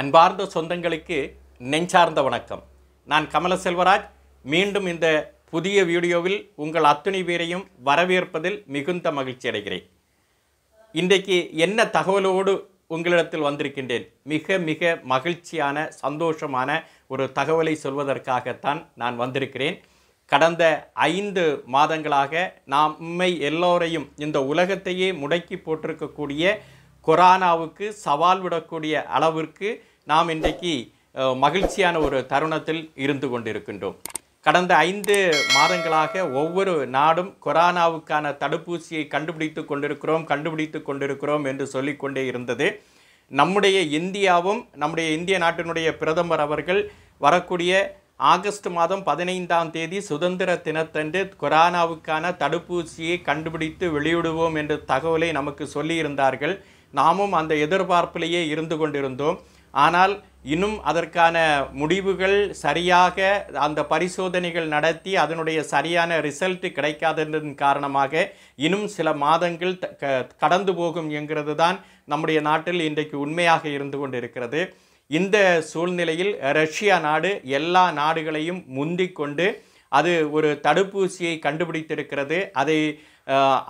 அன்பார்ந்த சொந்தங்களுக்கு நெஞ்சார்ந்த வணக்கம் நான் கமலசெல்வராஜ் மீண்டும் இந்த புதிய வீடியோவில் உங்கள் அத்துணை பேரையும் வரவேற்பதில் மிகுந்த மகிழ்ச்சி அடைகிறேன் இன்றைக்கு என்ன தகவலோடு உங்களிடத்தில் வந்திருக்கின்றேன் மிக மிக மகிழ்ச்சியான சந்தோஷமான ஒரு தகவலை சொல்வதற்காகத்தான் நான் வந்திருக்கிறேன் கடந்த ஐந்து மாதங்களாக நம்மை எல்லோரையும் இந்த உலகத்தையே முடக்கி போட்டிருக்கக்கூடிய கொரோனாவுக்கு சவால் விடக்கூடிய அளவிற்கு நாம் இன்றைக்கு மகிழ்ச்சியான ஒரு தருணத்தில் இருந்து கொண்டிருக்கின்றோம் கடந்த ஐந்து மாதங்களாக ஒவ்வொரு நாடும் கொரோனாவுக்கான தடுப்பூசியை கண்டுபிடித்து கொண்டிருக்கிறோம் கண்டுபிடித்து கொண்டிருக்கிறோம் என்று சொல்லிக்கொண்டே இருந்தது நம்முடைய இந்தியாவும் நம்முடைய இந்திய நாட்டினுடைய பிரதமர் அவர்கள் வரக்கூடிய ஆகஸ்ட் மாதம் பதினைந்தாம் தேதி சுதந்திர தினத்தன்று கொரோனாவுக்கான தடுப்பூசியை கண்டுபிடித்து வெளியிடுவோம் என்ற தகவலை நமக்கு சொல்லியிருந்தார்கள் நாமும் அந்த எதிர்பார்ப்பிலேயே இருந்து கொண்டிருந்தோம் ஆனால் இன்னும் அதற்கான முடிவுகள் சரியாக அந்த பரிசோதனைகள் நடத்தி அதனுடைய சரியான ரிசல்ட் கிடைக்காததன் காரணமாக இன்னும் சில மாதங்கள் கடந்து போகும் என்கிறது தான் நம்முடைய நாட்டில் இன்றைக்கு உண்மையாக இருந்து கொண்டிருக்கிறது இந்த சூழ்நிலையில் ரஷ்யா நாடு எல்லா நாடுகளையும் முந்திக்கொண்டு கொண்டு அது ஒரு தடுப்பூசியை கண்டுபிடித்திருக்கிறது அதை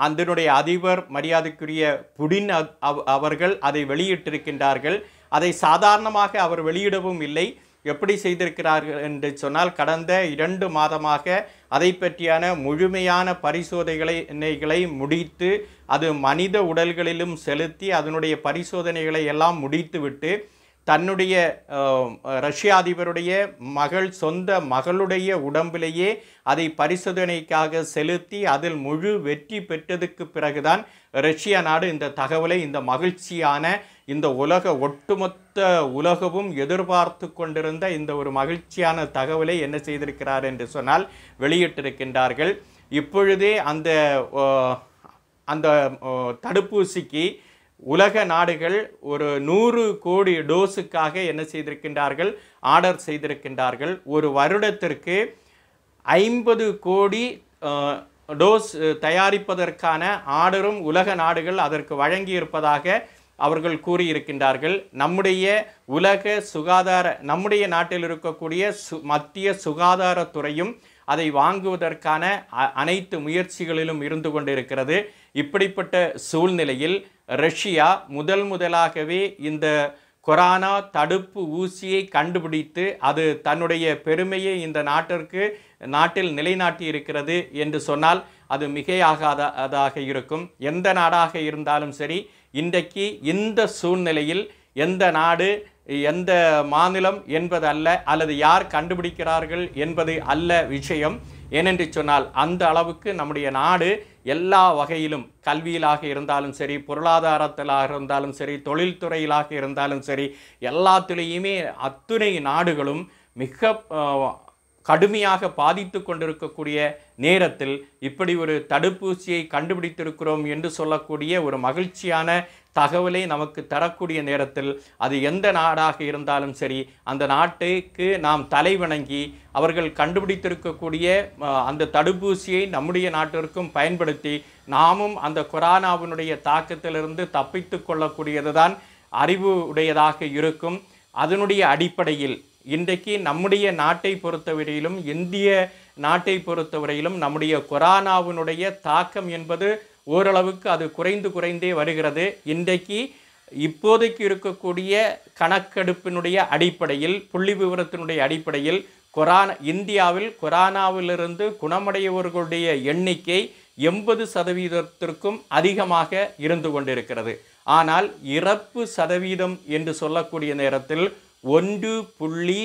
அதனுடைய அதிபர் மரியாதைக்குரிய புடின் அவர்கள் அதை வெளியிட்டிருக்கின்றார்கள் அதை சாதாரணமாக அவர் வெளியிடவும் இல்லை எப்படி செய்திருக்கிறார்கள் என்று சொன்னால் கடந்த இரண்டு மாதமாக அதை பற்றியான முழுமையான பரிசோதனைகளை முடித்து அது மனித உடல்களிலும் செலுத்தி அதனுடைய பரிசோதனைகளை எல்லாம் முடித்துவிட்டு தன்னுடைய ரஷ்ய அதிபருடைய மகள் சொந்த மகளுடைய உடம்பிலேயே அதை பரிசோதனைக்காக செலுத்தி அதில் முழு வெற்றி பெற்றதுக்கு பிறகுதான் ரஷ்ய நாடு இந்த தகவலை இந்த மகிழ்ச்சியான இந்த உலக ஒட்டுமொத்த உலகமும் எதிர்பார்த்து கொண்டிருந்த இந்த ஒரு மகிழ்ச்சியான தகவலை என்ன செய்திருக்கிறார் என்று சொன்னால் வெளியிட்டிருக்கின்றார்கள் இப்பொழுதே அந்த அந்த தடுப்பூசிக்கு உலக நாடுகள் ஒரு நூறு கோடி டோஸுக்காக என்ன செய்திருக்கின்றார்கள் ஆர்டர் செய்திருக்கின்றார்கள் ஒரு வருடத்திற்கு ஐம்பது கோடி டோஸ் தயாரிப்பதற்கான ஆர்டரும் உலக நாடுகள் அதற்கு வழங்கியிருப்பதாக அவர்கள் கூறியிருக்கின்றார்கள் நம்முடைய உலக சுகாதார நம்முடைய நாட்டில் இருக்கக்கூடிய சு மத்திய சுகாதாரத்துறையும் அதை வாங்குவதற்கான அனைத்து முயற்சிகளிலும் இருந்து கொண்டிருக்கிறது இப்படிப்பட்ட சூழ்நிலையில் ரஷ்யா முதல் முதலாகவே இந்த கொரோனா தடுப்பு ஊசியை கண்டுபிடித்து அது தன்னுடைய பெருமையை இந்த நாட்டிற்கு நாட்டில் நிலைநாட்டி இருக்கிறது என்று சொன்னால் அது மிகையாகாததாக இருக்கும் எந்த நாடாக இருந்தாலும் சரி இன்றைக்கு இந்த சூழ்நிலையில் எந்த நாடு எந்த மாநிலம் என்பது அல்ல அல்லது யார் கண்டுபிடிக்கிறார்கள் என்பது அல்ல விஷயம் ஏனென்று சொன்னால் அந்த அளவுக்கு நம்முடைய நாடு எல்லா வகையிலும் கல்வியிலாக இருந்தாலும் சரி பொருளாதாரத்திலாக இருந்தாலும் சரி தொழில்துறையிலாக இருந்தாலும் சரி எல்லாத்துலேயுமே அத்துணை நாடுகளும் மிக கடுமையாக பாதித்து கொண்டிருக்கக்கூடிய நேரத்தில் இப்படி ஒரு தடுப்பூசியை கண்டுபிடித்திருக்கிறோம் என்று சொல்லக்கூடிய ஒரு மகிழ்ச்சியான தகவலை நமக்கு தரக்கூடிய நேரத்தில் அது எந்த நாடாக இருந்தாலும் சரி அந்த நாட்டுக்கு நாம் தலைவணங்கி அவர்கள் கண்டுபிடித்திருக்கக்கூடிய அந்த தடுப்பூசியை நம்முடைய நாட்டிற்கும் பயன்படுத்தி நாமும் அந்த கொரோனாவினுடைய தாக்கத்திலிருந்து தப்பித்து கொள்ளக்கூடியது தான் அறிவு உடையதாக இருக்கும் அதனுடைய அடிப்படையில் இன்றைக்கு நம்முடைய நாட்டை பொறுத்தவரையிலும் இந்திய நாட்டை பொறுத்தவரையிலும் நம்முடைய கொரோனாவினுடைய தாக்கம் என்பது ஓரளவுக்கு அது குறைந்து குறைந்தே வருகிறது இன்றைக்கு இப்போதைக்கு இருக்கக்கூடிய கணக்கெடுப்பினுடைய அடிப்படையில் புள்ளி விவரத்தினுடைய அடிப்படையில் கொரானா இந்தியாவில் கொரோனாவிலிருந்து குணமடையவர்களுடைய எண்ணிக்கை எண்பது சதவீதத்திற்கும் அதிகமாக இருந்து கொண்டிருக்கிறது ஆனால் இறப்பு சதவீதம் என்று சொல்லக்கூடிய நேரத்தில் ஒன்று புள்ளி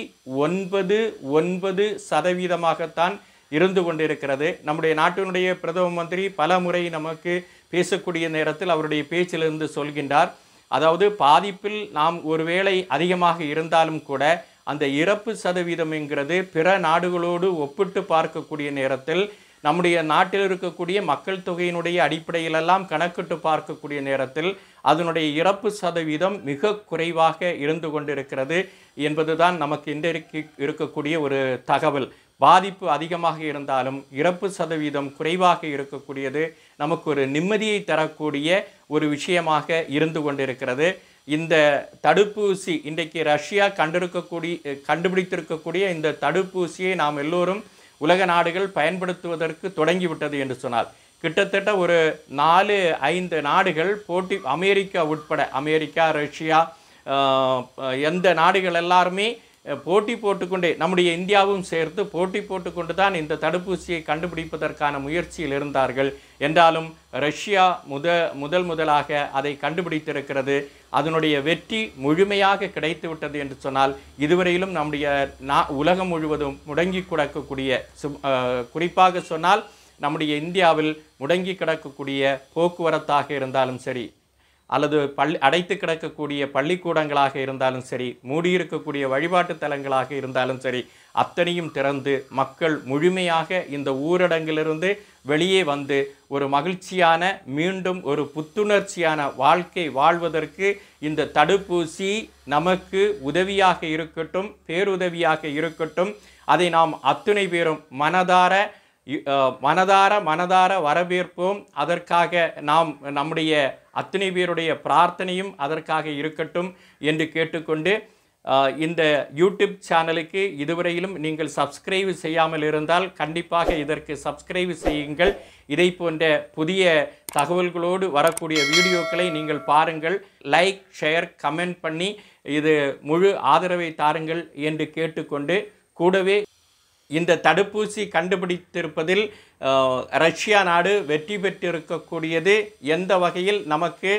ஒன்பது ஒன்பது சதவீதமாகத்தான் இருந்து கொண்டிருக்கிறது நம்முடைய நாட்டினுடைய பிரதம மந்திரி பல முறை நமக்கு பேசக்கூடிய நேரத்தில் அவருடைய பேச்சிலிருந்து சொல்கின்றார் அதாவது பாதிப்பில் நாம் ஒருவேளை அதிகமாக இருந்தாலும் கூட அந்த இறப்பு சதவீதம் என்கிறது பிற நாடுகளோடு ஒப்பிட்டு பார்க்கக்கூடிய நேரத்தில் நம்முடைய நாட்டில் இருக்கக்கூடிய மக்கள் தொகையினுடைய அடிப்படையிலெல்லாம் கணக்கிட்டு பார்க்கக்கூடிய நேரத்தில் அதனுடைய இறப்பு சதவீதம் மிக குறைவாக இருந்து கொண்டிருக்கிறது என்பதுதான் நமக்கு இன்றைக்கு இருக்கக்கூடிய ஒரு தகவல் பாதிப்பு அதிகமாக இருந்தாலும் இறப்பு சதவீதம் குறைவாக இருக்கக்கூடியது நமக்கு ஒரு நிம்மதியை தரக்கூடிய ஒரு விஷயமாக இருந்து கொண்டிருக்கிறது இந்த தடுப்பூசி இன்றைக்கு ரஷ்யா கண்டிருக்கக்கூடிய கண்டுபிடித்திருக்கக்கூடிய இந்த தடுப்பூசியை நாம் எல்லோரும் உலக நாடுகள் பயன்படுத்துவதற்கு தொடங்கிவிட்டது என்று சொன்னால் கிட்டத்தட்ட ஒரு நாலு ஐந்து நாடுகள் போட்டி அமெரிக்கா உட்பட அமெரிக்கா ரஷ்யா எந்த நாடுகள் எல்லாருமே போட்டி போட்டுக்கொண்டே நம்முடைய இந்தியாவும் சேர்த்து போட்டி போட்டுக்கொண்டு தான் இந்த தடுப்பூசியை கண்டுபிடிப்பதற்கான முயற்சியில் இருந்தார்கள் என்றாலும் ரஷ்யா முத முதல் முதலாக அதை கண்டுபிடித்திருக்கிறது அதனுடைய வெற்றி முழுமையாக கிடைத்துவிட்டது என்று சொன்னால் இதுவரையிலும் நம்முடைய நா உலகம் முழுவதும் முடங்கி சு குறிப்பாக சொன்னால் நம்முடைய இந்தியாவில் முடங்கி கிடக்கக்கூடிய போக்குவரத்தாக இருந்தாலும் சரி அல்லது பள்ளி அடைத்து கிடக்கக்கூடிய பள்ளிக்கூடங்களாக இருந்தாலும் சரி மூடியிருக்கக்கூடிய வழிபாட்டு தலங்களாக இருந்தாலும் சரி அத்தனையும் திறந்து மக்கள் முழுமையாக இந்த ஊரடங்கிலிருந்து வெளியே வந்து ஒரு மகிழ்ச்சியான மீண்டும் ஒரு புத்துணர்ச்சியான வாழ்க்கை வாழ்வதற்கு இந்த தடுப்பூசி நமக்கு உதவியாக இருக்கட்டும் பேருதவியாக இருக்கட்டும் அதை நாம் அத்துணை பேரும் மனதார மனதார மனதார வரவேற்போம் அதற்காக நாம் நம்முடைய அத்தனை பேருடைய பிரார்த்தனையும் அதற்காக இருக்கட்டும் என்று கேட்டுக்கொண்டு இந்த யூடியூப் சேனலுக்கு இதுவரையிலும் நீங்கள் சப்ஸ்கிரைப் செய்யாமல் இருந்தால் கண்டிப்பாக இதற்கு சப்ஸ்கிரைப் செய்யுங்கள் இதை போன்ற புதிய தகவல்களோடு வரக்கூடிய வீடியோக்களை நீங்கள் பாருங்கள் லைக் ஷேர் கமெண்ட் பண்ணி இது முழு ஆதரவை தாருங்கள் என்று கேட்டுக்கொண்டு கூடவே இந்த தடுப்பூசி கண்டுபிடித்திருப்பதில் ரஷ்யா நாடு வெற்றி பெற்றிருக்கக்கூடியது எந்த வகையில் நமக்கு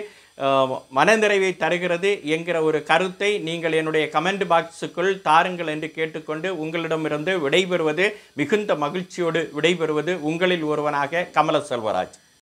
மனநிறைவை தருகிறது என்கிற ஒரு கருத்தை நீங்கள் என்னுடைய கமெண்ட் பாக்ஸுக்குள் தாருங்கள் என்று கேட்டுக்கொண்டு உங்களிடமிருந்து விடைபெறுவது மிகுந்த மகிழ்ச்சியோடு விடைபெறுவது உங்களில் ஒருவனாக கமல செல்வராஜ்